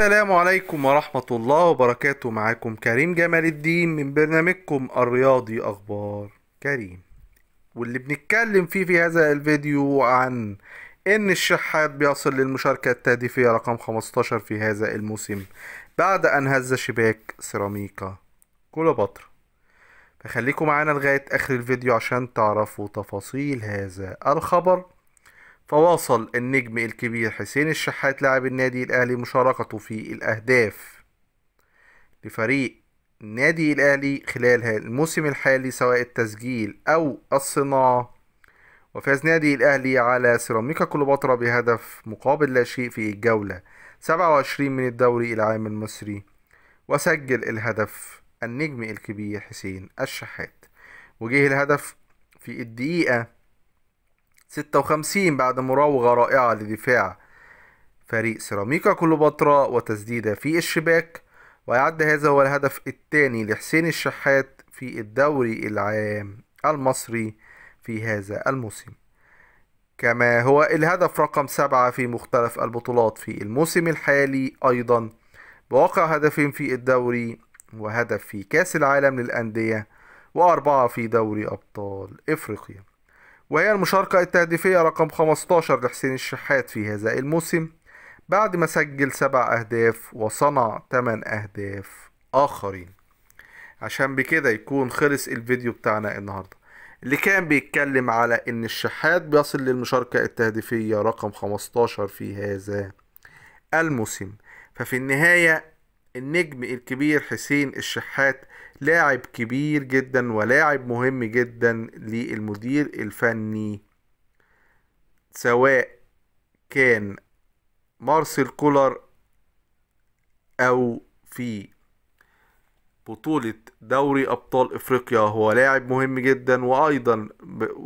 السلام عليكم ورحمة الله وبركاته معاكم كريم جمال الدين من برنامجكم الرياضي أخبار كريم واللي بنتكلم فيه في هذا الفيديو عن إن الشحات بيصل للمشاركة التهديفية رقم 15 في هذا الموسم بعد أن هز شباك سيراميكا كليوباترا فخليكم معانا لغاية آخر الفيديو عشان تعرفوا تفاصيل هذا الخبر فواصل النجم الكبير حسين الشحات لاعب النادي الأهلي مشاركته في الأهداف لفريق النادي الأهلي خلال الموسم الحالي سواء التسجيل أو الصناعة وفاز نادي الأهلي على سيراميكا كليوباترا بهدف مقابل لا شيء في الجولة 27 من الدوري العام المصري وسجل الهدف النجم الكبير حسين الشحات وجه الهدف في الدقيقة 56 بعد مراوغة رائعة لدفاع فريق سيراميكا كليوباترا وتسديدة في الشباك ويعد هذا هو الهدف الثاني لحسين الشحات في الدوري العام المصري في هذا الموسم كما هو الهدف رقم سبعة في مختلف البطولات في الموسم الحالي أيضا بواقع هدف في الدوري وهدف في كأس العالم للأندية وأربعة في دوري أبطال إفريقيا وهي المشاركة التهديفية رقم 15 لحسين الشحات في هذا الموسم بعد ما سجل سبع أهداف وصنع 8 أهداف آخرين عشان بكده يكون خلص الفيديو بتاعنا النهاردة اللي كان بيتكلم على إن الشحات بيصل للمشاركة التهديفية رقم 15 في هذا الموسم ففي النهاية النجم الكبير حسين الشحات لاعب كبير جدا ولاعب مهم جدا للمدير الفني سواء كان مارسيل كولر او في بطولة دوري أبطال إفريقيا هو لاعب مهم جدا وأيضا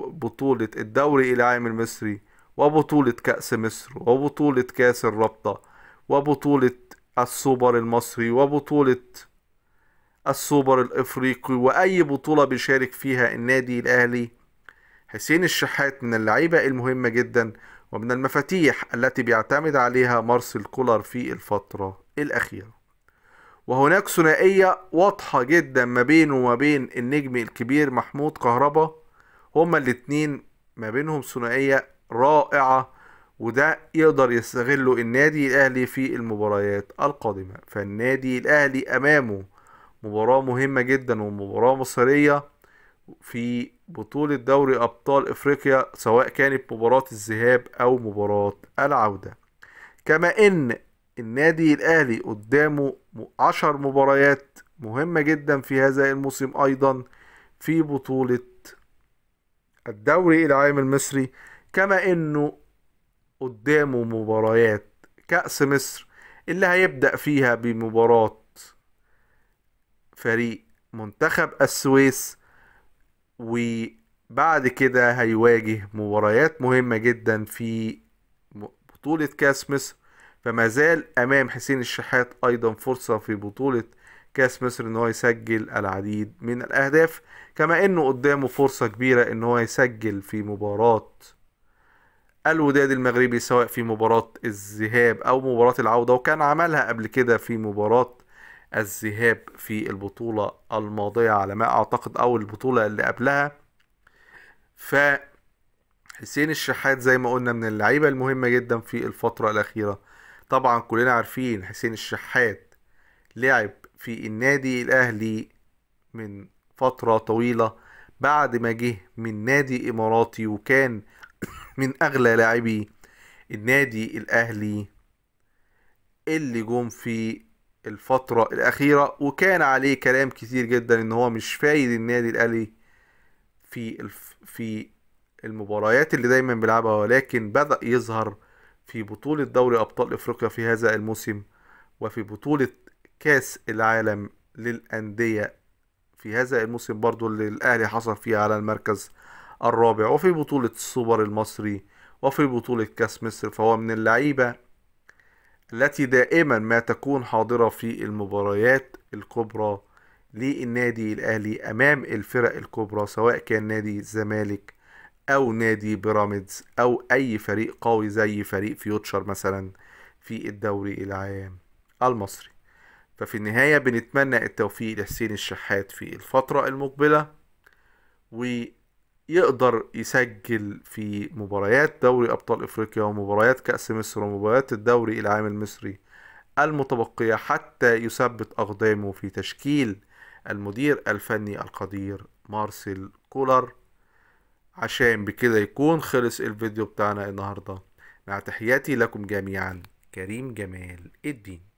بطولة الدوري العام المصري وبطولة كأس مصر وبطولة كأس الرابطة وبطولة السوبر المصري وبطولة السوبر الافريقي واي بطولة بيشارك فيها النادي الاهلي حسين الشحات من اللعيبة المهمة جدا ومن المفاتيح التي بيعتمد عليها مارسيل كولر في الفترة الاخيرة وهناك ثنائية واضحة جدا ما بينه وما بين النجم الكبير محمود كهربا هما الاتنين ما بينهم ثنائية رائعة وده يقدر يستغله النادي الاهلي في المباريات القادمة فالنادي الاهلي امامه مباراة مهمة جدا ومباراة مصيرية في بطولة دوري ابطال افريقيا سواء كانت مباراة الذهاب او مباراة العودة كما ان النادي الاهلي قدامه عشر مباريات مهمة جدا في هذا الموسم ايضا في بطولة الدوري العام المصري كما انه قدامه مباريات كأس مصر اللي هيبدأ فيها بمباراة فريق منتخب السويس وبعد كده هيواجه مباريات مهمة جدا في بطولة كأس مصر فما زال أمام حسين الشحات أيضا فرصة في بطولة كأس مصر إن هو يسجل العديد من الأهداف كما إنه قدامه فرصة كبيرة إن هو يسجل في مباراة الوداد المغربي سواء في مباراة الذهاب أو مباراة العودة وكان عملها قبل كده في مباراة الذهاب في البطولة الماضية على ما أعتقد أو البطولة اللي قبلها ف حسين الشحات زي ما قلنا من اللعيبة المهمة جدا في الفترة الأخيرة طبعا كلنا عارفين حسين الشحات لعب في النادي الأهلي من فترة طويلة بعد ما جه من نادي إماراتي وكان من اغلى لاعبي النادي الاهلي اللي جم في الفترة الأخيرة وكان عليه كلام كتير جدا إن هو مش فايد النادي الأهلي في في المباريات اللي دايما بيلعبها ولكن بدأ يظهر في بطولة دوري أبطال أفريقيا في هذا الموسم وفي بطولة كأس العالم للأندية في هذا الموسم برضو اللي الأهلي حصل فيها على المركز الرابع وفي بطولة السوبر المصري وفي بطولة كأس مصر فهو من اللعيبة التي دائما ما تكون حاضرة في المباريات الكبرى للنادي الأهلي أمام الفرق الكبرى سواء كان نادي الزمالك أو نادي بيراميدز أو أي فريق قوي زي فريق فيوتشر مثلا في الدوري العام المصري ففي النهاية بنتمنى التوفيق لحسين الشحات في الفترة المقبلة و يقدر يسجل في مباريات دوري ابطال افريقيا ومباريات كاس مصر ومباريات الدوري العام المصري المتبقيه حتى يثبت اقدامه في تشكيل المدير الفني القدير مارسيل كولر عشان بكده يكون خلص الفيديو بتاعنا النهارده مع تحياتي لكم جميعا كريم جمال الدين